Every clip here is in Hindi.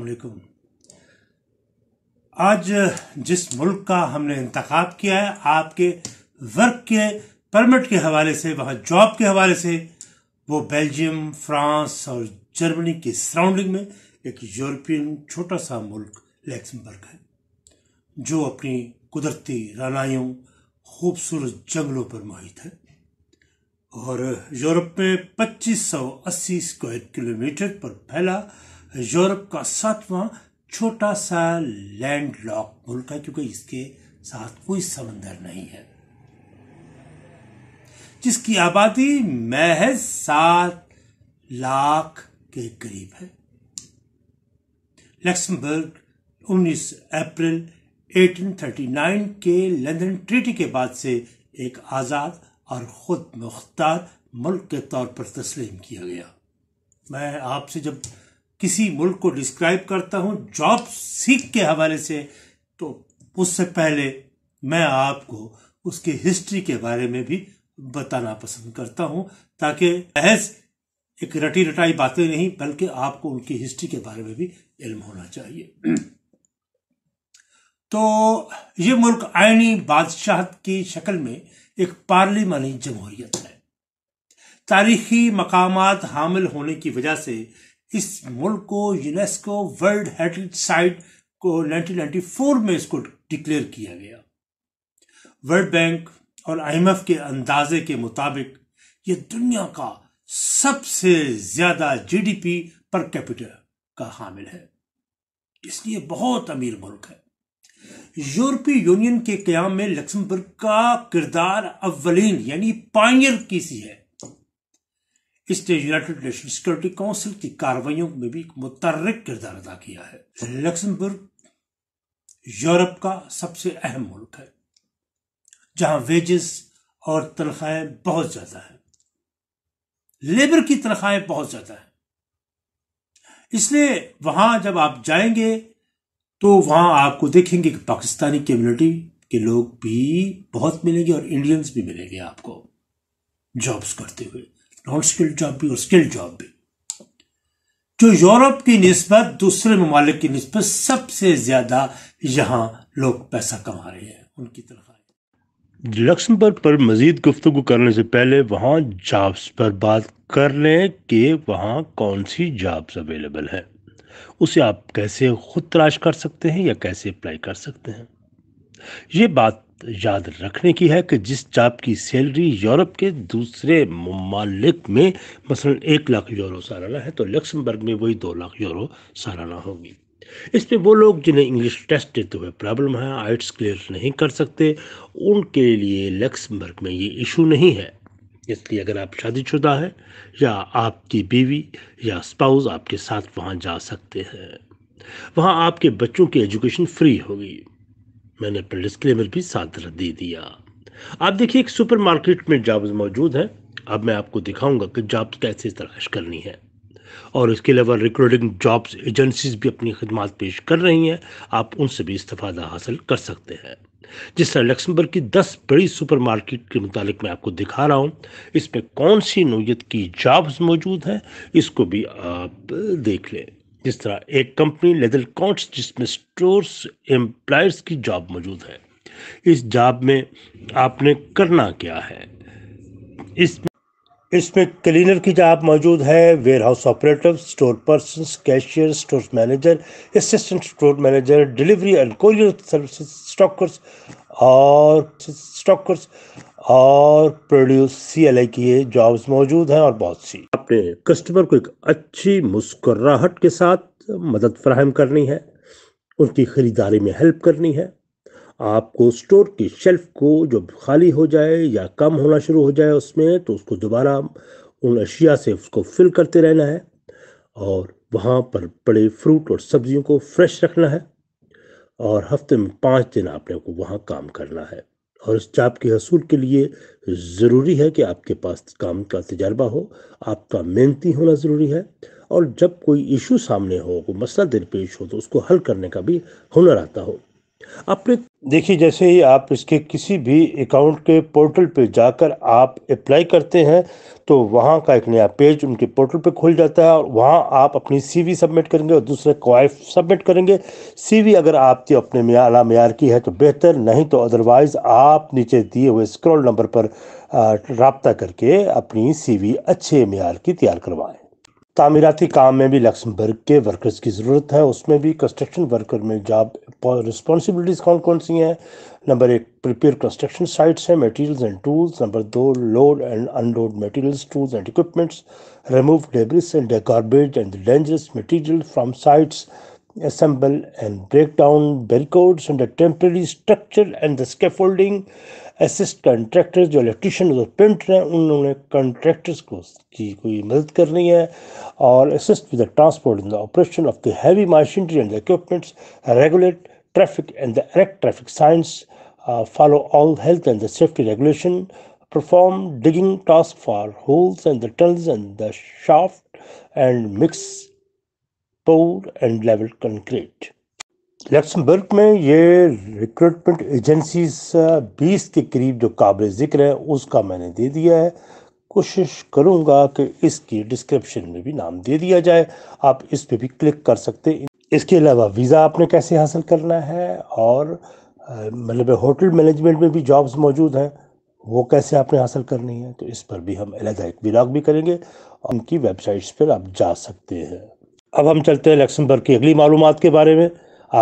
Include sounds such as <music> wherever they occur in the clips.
अलकुम आज जिस मुल्क का हमने इंतखब किया है आपके वर्क के परमिट के हवाले से वहाँ जॉब के हवाले से वो बेल्जियम फ्रांस और जर्मनी के सराउंडिंग में एक यूरोपियन छोटा सा मुल्क लैक्समबर्ग है जो अपनी कुदरती रानाइयों खूबसूरत जंगलों पर मोहित है और यूरोप में 2580 स्क्वायर किलोमीटर पर फैला यूरोप का सातवां छोटा सा लैंडलॉक मुल्क है क्योंकि इसके साथ कोई समंदर नहीं है जिसकी आबादी महज सात लाख के करीब है लक्समबर्ग 19 अप्रैल 1839 के लंदन ट्रीटी के बाद से एक आज़ाद और खुद मुख्तार मुल्क के तौर पर तस्लीम किया गया मैं आपसे जब किसी मुल्क को डिस्क्राइब करता हूं जॉब सीख के हवाले से तो उससे पहले मैं आपको उसकी हिस्ट्री के बारे में भी बताना पसंद करता हूं ताकि बहस एक रटी रटाई बातें नहीं बल्कि आपको उनकी हिस्ट्री के बारे में भी इल्म होना चाहिए <clears throat> तो ये मुल्क आयनी बादशाह की शक्ल में एक पार्लिमानी जमहूरियत है तारीखी मकामात हामिल होने की वजह से इस मुल्क को यूनेस्को वर्ल्ड हेरिटेज साइट को 1994 में इसको डिक्लेयर किया गया वर्ल्ड बैंक और आईएमएफ के अंदाजे के मुताबिक ये दुनिया का सबसे ज्यादा जीडीपी पर कैपिटल का हामिल है इसलिए बहुत अमीर मुल्क है यूरोपीय यूनियन के क्याम में लक्समबर्ग का किरदार अव्वलीन यानी पायर की सी है इसने यूनाइटेड नेशन सिक्योरिटी काउंसिल की कार्रवाइयों में भी एक मुतरक किरदार अदा किया है लक्समबर्ग यूरोप का सबसे अहम मुल्क है जहां वेजेस और तनख्वाहें बहुत ज्यादा हैं लेबर की तनख्वाहें बहुत ज्यादा हैं इसलिए वहां जब आप जाएंगे तो वहां आपको देखेंगे कि पाकिस्तानी कम्युनिटी के लोग भी बहुत मिलेंगे और इंडियंस भी मिलेंगे आपको जॉब्स करते हुए नॉन स्किल्ड जॉब भी और स्किल्ड जॉब भी जो यूरोप की नस्बत दूसरे ममालिक की नस्बत सबसे ज्यादा यहाँ लोग पैसा कमा रहे हैं उनकी तरफ लक्ष्मबर्ग पर मजीद गुफ्तु करने से पहले वहाँ जॉब्स पर बात कर लें कि वहाँ कौन सी जॉब्स अवेलेबल है उसे आप कैसे खुद तलाश कर सकते हैं या कैसे अप्लाई कर सकते हैं ये बात याद रखने की है कि जिस जॉब की सैलरी यूरोप के दूसरे ममालिक में मसलन एक लाख यूरो सालाना है तो लक्समबर्ग में वही दो लाख यूरो सालाना होगी इसमें वो लोग जिन्हें इंग्लिश टेस्ट देते हुए प्रॉब्लम है आइट्स क्लियर नहीं कर सकते उनके लिए लक्समबर्ग में ये इशू नहीं है इसलिए अगर आप शादीशुदा हैं या आपकी बीवी या स्पाउस आपके साथ वहाँ जा सकते हैं वहाँ आपके बच्चों की एजुकेशन फ्री होगी मैंने अपने डिस्क्लेमर भी साथ दे दिया आप देखिए एक सुपरमार्केट में जॉब्स मौजूद हैं अब मैं आपको दिखाऊंगा कि जॉब्स कैसे तलाश करनी है और इसके अलावा रिक्रूटिंग जॉब्स एजेंसीज भी अपनी खदमात पेश कर रही हैं आप उनसे भी इस्तफादा हासिल कर सकते हैं जिस तरह लक्समबर्ग की 10 बड़ी सुपरमार्केट के मुतालिक मैं आपको दिखा रहा हूँ इसमें कौन सी नोयत की जॉब्स मौजूद हैं इसको भी आप देख लें जिस तरह एक कंपनी लेदर कॉन्ट्स जिसमें स्टोर्स एम्प्लॉयर्स की जॉब मौजूद है इस जॉब में आपने करना क्या है इस इसमें क्लीनर की जॉब मौजूद है warehouse operator store person cashier store manager assistant store manager delivery and courier service stockers और स्टॉकर्स और प्रोड्यूस सी एल आई की जॉब्स मौजूद हैं और बहुत सी आपने कस्टमर को एक अच्छी मुस्कुराहट के साथ मदद फ्राहम करनी है उनकी खरीदारी में हेल्प करनी है आपको स्टोर की शेल्फ को जो खाली हो जाए या कम होना शुरू हो जाए उसमें तो उसको दोबारा उन अशिया से उसको फिल करते रहना है और वहाँ पर बड़े फ्रूट और सब्जियों को फ्रेश रखना है और हफ्ते में पाँच दिन आपने को वहाँ काम करना है और इस जॉब के हसूल के लिए ज़रूरी है कि आपके पास काम का तजर्बा हो आपका मेहनती होना ज़रूरी है और जब कोई इशू सामने हो कोई मसला दरपेश हो तो उसको हल करने का भी हुनर आता हो अपने देखिए जैसे ही आप इसके किसी भी अकाउंट के पोर्टल पे जाकर आप अप्लाई करते हैं तो वहाँ का एक नया पेज उनके पोर्टल पे खुल जाता है और वहाँ आप अपनी सीवी सबमिट करेंगे और दूसरे क्वाइफ सबमिट करेंगे सीवी अगर आपकी अपने अला मैार की है तो बेहतर नहीं तो अदरवाइज़ आप नीचे दिए हुए स्क्रॉल नंबर पर रबता करके अपनी सी अच्छे मैार की तैयार करवाएँ तामीराती काम में भी लक्समबर्ग के वर्कर्स की ज़रूरत है उसमें भी कंस्ट्रक्शन वर्कर में जॉब रिस्पॉन्सिबिलिटीज़ कौन कौन सी हैं नंबर एक प्रिपेयर कंस्ट्रक्शन साइट्स हैं मटेरियल्स एंड टूल्स नंबर दो load and unload materials tools and equipments remove debris and garbage and dangerous material from sites assemble and break down barricades and the structure and the scaffolding assist contractors जो इलेक्ट्रिशन और पेंटर हैं उन्होंने कॉन्ट्रैक्टर्स को की कोई मदद करनी है और assist with the transport in the operation of the heavy machinery and equipments regulate traffic and the erect traffic signs follow all health and the safety regulation perform digging task for holes and the tunnels and the shaft and mix pour and level concrete Luxembourg में ये रिक्रूटमेंट एजेंसीज बीस के करीब जो काबिल ज़िक्र है उसका मैंने दे दिया है कोशिश करूँगा कि इसकी डिस्क्रिप्शन में भी नाम दे दिया जाए आप इस पर भी क्लिक कर सकते हैं इसके अलावा वीज़ा आपने कैसे हासिल करना है और मतलब होटल मैनेजमेंट में भी जॉब्स मौजूद हैं वो कैसे आपने हासिल करनी है तो इस पर भी हम अलहदा एक ब्लॉग भी करेंगे और उनकी वेबसाइट्स पर आप जा सकते हैं अब हम चलते हैं लक्समबर्ग की अगली मालूम के बारे में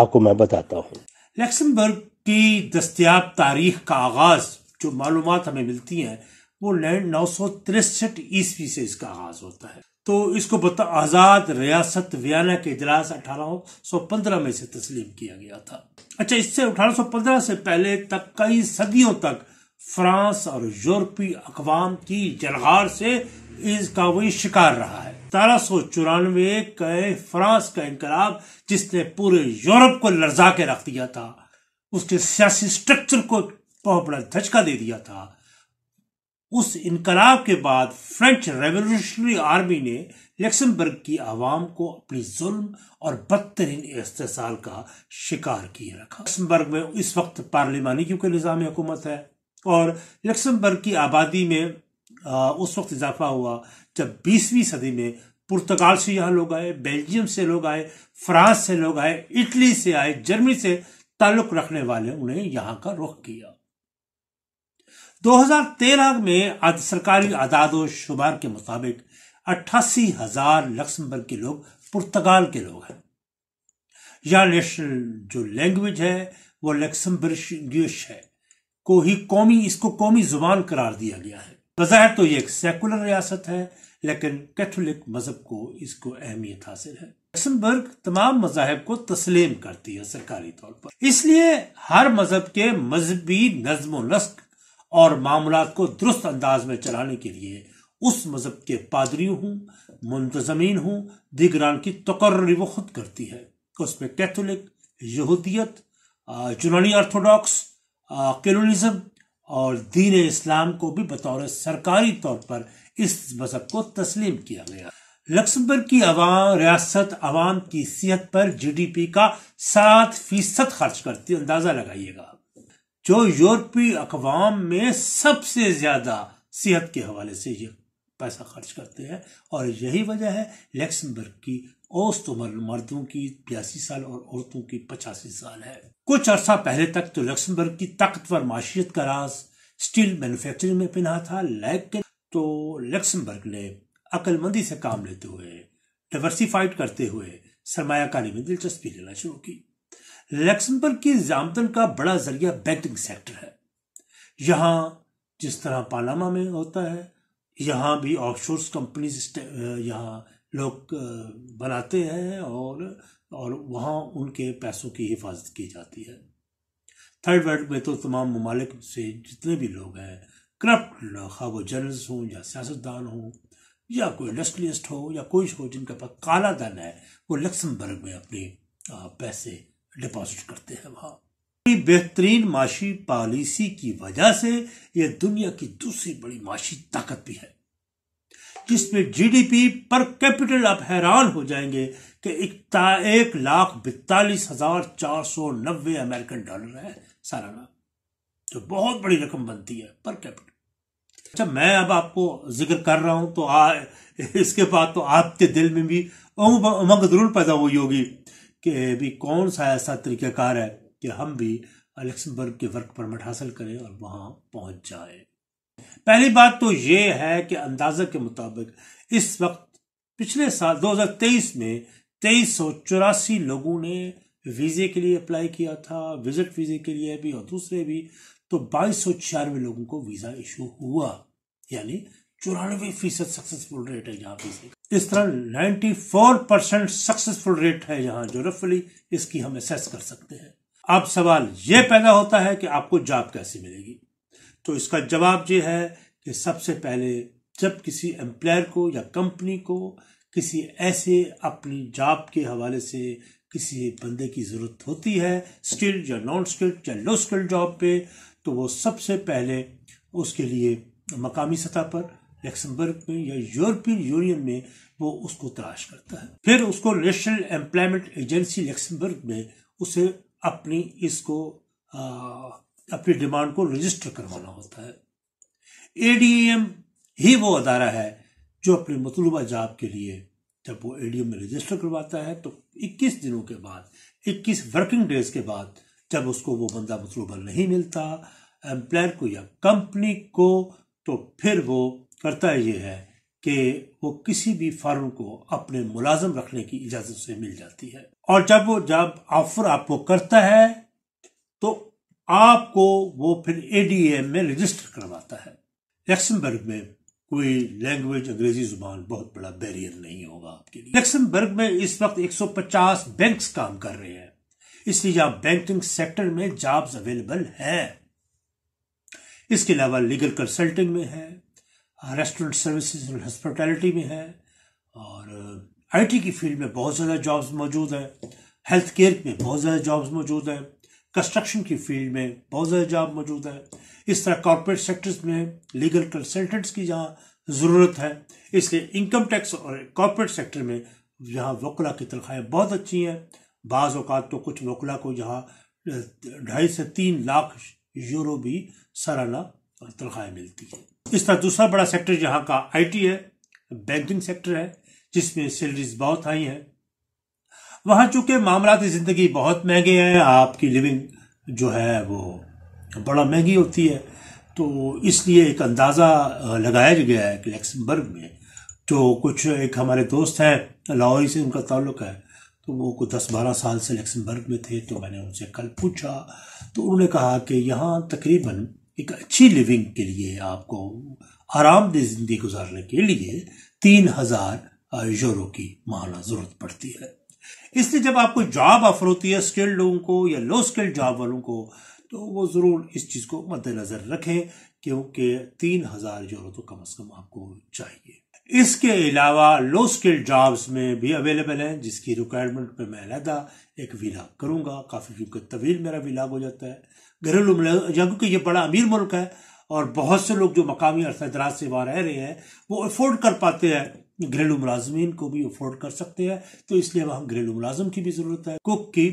आपको मैं बताता हूँ लक्समबर्ग की दस्तियाब तारीख का आगाज जो मालूम हमें मिलती हैं वो लैंड नौ सौ तिरसठ ईस्वी से इसका आगाज होता है तो इसको बता आज़ाद रियासत वियाना के इजलास अठारह सौ पंद्रह में से तस्लीम किया गया था अच्छा इससे अठारह सौ पंद्रह से पहले तक कई सदियों तक फ्रांस और यूरोपीय अकवाम की जलगार से इसका वही शिकार रहा है सतारह सौ चौरानवे के फ्रांस का इनकलाब जिसने पूरे यूरोप को लर्जा के रख दिया था उसके सियासी स्ट्रक्चर को बहुत बड़ा धचका दे दिया था उस इनकलाब के बाद फ्रेंच रेवोल्यूशनरी आर्मी ने लक्समबर्ग की आवाम को अपनी जुल्म और बदतरीन इस्तेसाल का शिकार किए रखा लक्समबर्ग में इस वक्त पार्लिमानी क्योंकि निज़ाम हुकूमत है और लक्समबर्ग की आबादी में उस वक्त इजाफा हुआ जब बीसवीं सदी में पुर्तगाल से यहाँ लोग आए बेल्जियम से लोग आए फ्रांस से लोग आए इटली से आए जर्मनी से ताल्लुक रखने वाले उन्हें यहाँ का रुख किया 2013 में सरकारी आदाद शुमार के मुताबिक अट्ठासी हजार लक्समबर्ग के लोग पुर्तगाल के लोग हैं यह नेशनल जो लैंग्वेज है वो लक्समबर्ग है को ही कौमी इसको कौमी जुबान करार दिया गया है बजहर तो ये एक सेकुलर रियासत है लेकिन कैथोलिक मजहब को इसको अहमियत हासिल है लक्समबर्ग तमाम मजाहब को तस्लीम करती है सरकारी तौर पर इसलिए हर मजहब के मजहबी नज्म नस्क और मामला को दुरुस्त अंदाज में चलाने के लिए उस मजहब के पादरी हूँ मुंतजमीन हूँ दिगरान की तकर्री वो खुद करती है उसमें कैथोलिक यहूदियत यूनानी ऑर्थोडॉक्स कलोनिज़म और दीन इस्लाम को भी बतौर सरकारी तौर पर इस मजहब को तस्लीम किया गया लक्समबर्ग की अवाम रियासत अवाम की सेहत पर जीडीपी का सात फीसद खर्च करती अंदाजा लगाइएगा जो यूरोपीय अकवाम में सबसे ज्यादा सेहत के हवाले से ये पैसा खर्च करते हैं और यही वजह है लक्समबर्ग की औसत उम्र मर्दों की बयासी साल और औरतों की पचासी साल है कुछ अरसा पहले तक तो लक्समबर्ग की ताकतवर माशियत का राज स्टील मैन्युफैक्चरिंग में पिना था लेकिन तो लक्समबर्ग ने अकलमंदी से काम लेते हुए डाइवर्सिफाइड करते हुए सरमाकारी में दिलचस्पी लेना शुरू की लक्समबर्ग की आमदन का बड़ा जरिया बैंकिंग सेक्टर है यहाँ जिस तरह पानामा में होता है यहाँ भी ऑफशोर्स कंपनीज यहाँ लोग बनाते हैं और और वहाँ उनके पैसों की हिफाजत की जाती है थर्ड वर्ल्ड में तो तमाम ममालिक से जितने भी लोग हैं करप्ट खा वो जर्नल्स हों या सियासतदान हों या कोई इंडस्ट्रियस्ट हो या कोई हो जिनके पास काला धन है वो लक्समबर्ग में अपने पैसे डिपॉजिट करते हैं वहाँ बेहतरीन माशी पॉलिसी की वजह से यह दुनिया की दूसरी बड़ी माशी ताकत भी है जिसमें जीडीपी पर कैपिटल आप हैरान हो जाएंगे कि एक लाख बैतालीस हजार चार सौ नब्बे अमेरिकन डॉलर है सालाना जो तो बहुत बड़ी रकम बनती है पर कैपिटल अच्छा मैं अब आपको जिक्र कर रहा हूं तो आ, इसके बाद तो आपके दिल में भी उमंग जरूर पैदा हुई होगी कि भी कौन सा ऐसा तरीकाकार है कि हम भी अलेक्सबर्ग के वर्क परमिट हासिल करें और वहां पहुंच जाए पहली बात तो ये है कि अंदाजा के मुताबिक इस वक्त पिछले साल 2023 में तेईस लोगों ने वीजे के लिए अप्लाई किया था विजिट वीजे के लिए भी और दूसरे भी तो बाईस लोगों को वीजा इशू हुआ यानी चौरानवे फीसद सक्सेसफुल रेट है यहाँ वीजे इस तरह 94 परसेंट सक्सेसफुल रेट है यहाँ जो रफली इसकी हम एसेस कर सकते हैं अब सवाल यह पैदा होता है कि आपको जॉब कैसे मिलेगी तो इसका जवाब ये है कि सबसे पहले जब किसी एम्प्लॉयर को या कंपनी को किसी ऐसे अपनी जॉब के हवाले से किसी बंदे की ज़रूरत होती है स्किल्ड या नॉन स्किल्ड या लो स्किल्ड जॉब पे तो वो सबसे पहले उसके लिए मकामी सतह पर लक्समबर्ग में या यूरोपियन यूनियन में वो उसको तलाश करता है फिर उसको नेशनल एम्प्लॉयमेंट एजेंसी लक्समबर्ग में उसे अपनी इसको अपनी डिमांड को रजिस्टर करवाना होता है एडीएम ही वो अदारा है जो अपने मतलूबा जाब के लिए जब वो एडीएम में रजिस्टर करवाता है तो 21 दिनों के बाद 21 वर्किंग डेज के बाद जब उसको वो बंदा मतलूबा नहीं मिलता एम्प्लॉयर को या कंपनी को तो फिर वो करता ये है कि वो किसी भी फर्म को अपने मुलाजम रखने की इजाजत से मिल जाती है और जब वो जब ऑफर आपको करता है तो आपको वो फिर एडीएम में रजिस्टर करवाता है लक्समबर्ग में कोई लैंग्वेज अंग्रेजी जुबान बहुत बड़ा बैरियर नहीं होगा आपके लिए लक्समबर्ग में इस वक्त 150 बैंक्स काम कर रहे हैं इसलिए यहां बैंकिंग सेक्टर में जॉब्स अवेलेबल है इसके अलावा लीगल कंसल्टिंग में है रेस्टोरेंट सर्विसेज एंड हॉस्पिटैलिटी में है और आईटी uh, की फील्ड में बहुत ज़्यादा जॉब्स मौजूद है हेल्थ केयर में बहुत ज़्यादा जॉब्स मौजूद हैं कंस्ट्रक्शन की फील्ड में बहुत ज़्यादा जॉब मौजूद है इस तरह कॉरपोरेट सेक्टर्स में लीगल कंसल्टेंट्स की जहाँ ज़रूरत है इसलिए इनकम टैक्स और कॉरपोरेट सेक्टर में यहाँ वकला की तनख्वाहें बहुत अच्छी हैं बाज़ अवत तो कुछ वकला को यहाँ ढाई से तीन लाख यूरो भी सालाना तनख्वाहें मिलती है इस तरह दूसरा बड़ा सेक्टर यहाँ का आईटी है बैंकिंग सेक्टर है जिसमें सैलरीज बहुत हाई हैं वहां चूंकि मामलाती जिंदगी बहुत महंगे हैं आपकी लिविंग जो है वो बड़ा महंगी होती है तो इसलिए एक अंदाज़ा लगाया गया है कि लक्समबर्ग में जो कुछ एक हमारे दोस्त हैं लाहौरी से उनका ताल्लुक है तो वो कुछ दस बारह साल से लक्समबर्ग में थे तो मैंने उनसे कल पूछा तो उन्होंने कहा कि यहाँ तकरीबन एक अच्छी लिविंग के लिए आपको आरामदेह ज़िंदगी गुजारने के लिए तीन हज़ार यूरो की माहाना ज़रूरत पड़ती है इसलिए जब आपको जॉब ऑफर होती है स्किल्ड लोगों को या लो स्किल्ड जॉब वालों को तो वो ज़रूर इस चीज़ को मद्देनज़र रखें क्योंकि तीन हज़ार है तो कम अज़ कम आपको चाहिए इसके अलावा लो स्किल्ड जॉब्स में भी अवेलेबल हैं जिसकी रिक्वायरमेंट पे मैं अलहदा एक विलाग करूंगा काफ़ी क्योंकि तवील मेरा विलाग हो जाता है घरेलू क्योंकि ये बड़ा अमीर मुल्क है और बहुत से लोग जो मकामी अर्थदराज से वहां रह रहे हैं वो अफोर्ड कर पाते हैं घरेलू मुलाजमीन को भी अफोर्ड कर सकते हैं तो इसलिए वहाँ घरेलू मुलाजम की भी ज़रूरत है कुक की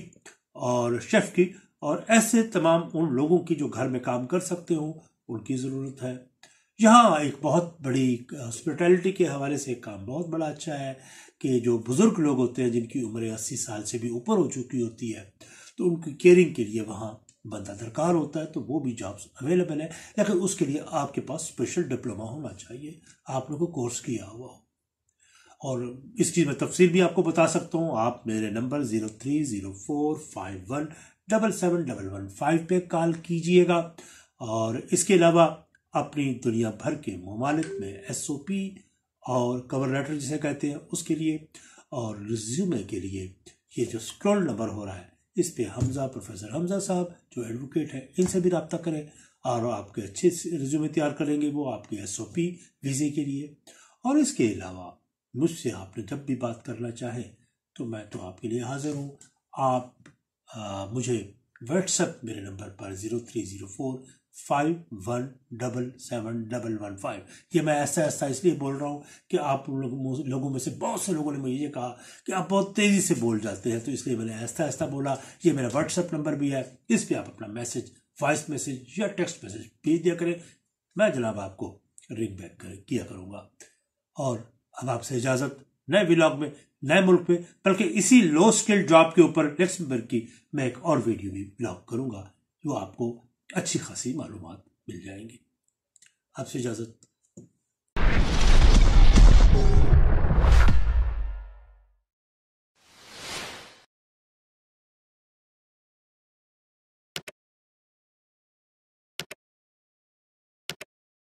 और शेफ़ की और ऐसे तमाम उन लोगों की जो घर में काम कर सकते हो उनकी ज़रूरत है यहाँ एक बहुत बड़ी हॉस्पिटैलिटी के हवाले से एक काम बहुत बड़ा अच्छा है कि जो बुज़ुर्ग लोग होते हैं जिनकी उम्र अस्सी साल से भी ऊपर हो चुकी होती है तो उनकी केयरिंग के लिए वहाँ बंदा दरकार होता है तो वो भी जॉब्स अवेलेबल है लेकिन उसके लिए आपके पास स्पेशल डिप्लोमा होना चाहिए आप लोगों को कोर्स किया हुआ हो और इसकी मैं तफसील भी आपको बता सकता हूँ आप मेरे number zero three zero four five one double seven double one five पे कॉल कीजिएगा और इसके अलावा अपनी दुनिया भर के ममालिक में एस ओ पी और कवर लेटर जिसे कहते हैं उसके लिए और रिज्यूमे के लिए ये जो स्क्रॉल नंबर हो रहा है इस पे हमजा प्रोफेसर हमजा साहब जो एडवोकेट हैं इनसे भी रबता करें और आपके अच्छे रिज्यूमे तैयार करेंगे वो आपके एस ओ पी वीज़े के लिए और इसके अलावा मुझसे आपने जब भी बात करना चाहे तो मैं तो आपके लिए हाज़िर हूँ आप आ, मुझे व्हाट्सएप मेरे नंबर पर zero three zero four five one double seven double one five ये मैं ऐसा ऐसा इसलिए बोल रहा हूँ कि आप लोगों लोगों में से बहुत से लोगों ने मुझे ये कहा कि आप बहुत तेज़ी से बोल जाते हैं तो इसलिए मैंने ऐसा ऐसा बोला ये मेरा व्हाट्सएप नंबर भी है इस पर आप अपना मैसेज वॉइस मैसेज या टेक्स्ट मैसेज भेज दिया करें मैं जनाब आपको रिंग बैक कर किया करूँगा और अब आपसे इजाजत नए ब्लॉग में नए मुल्क में बल्कि इसी लो स्किल जॉब के ऊपर वर्ग की मैं एक और वीडियो भी ब्लॉग करूंगा जो आपको अच्छी खासी मालूम मिल जाएंगी आपसे इजाजत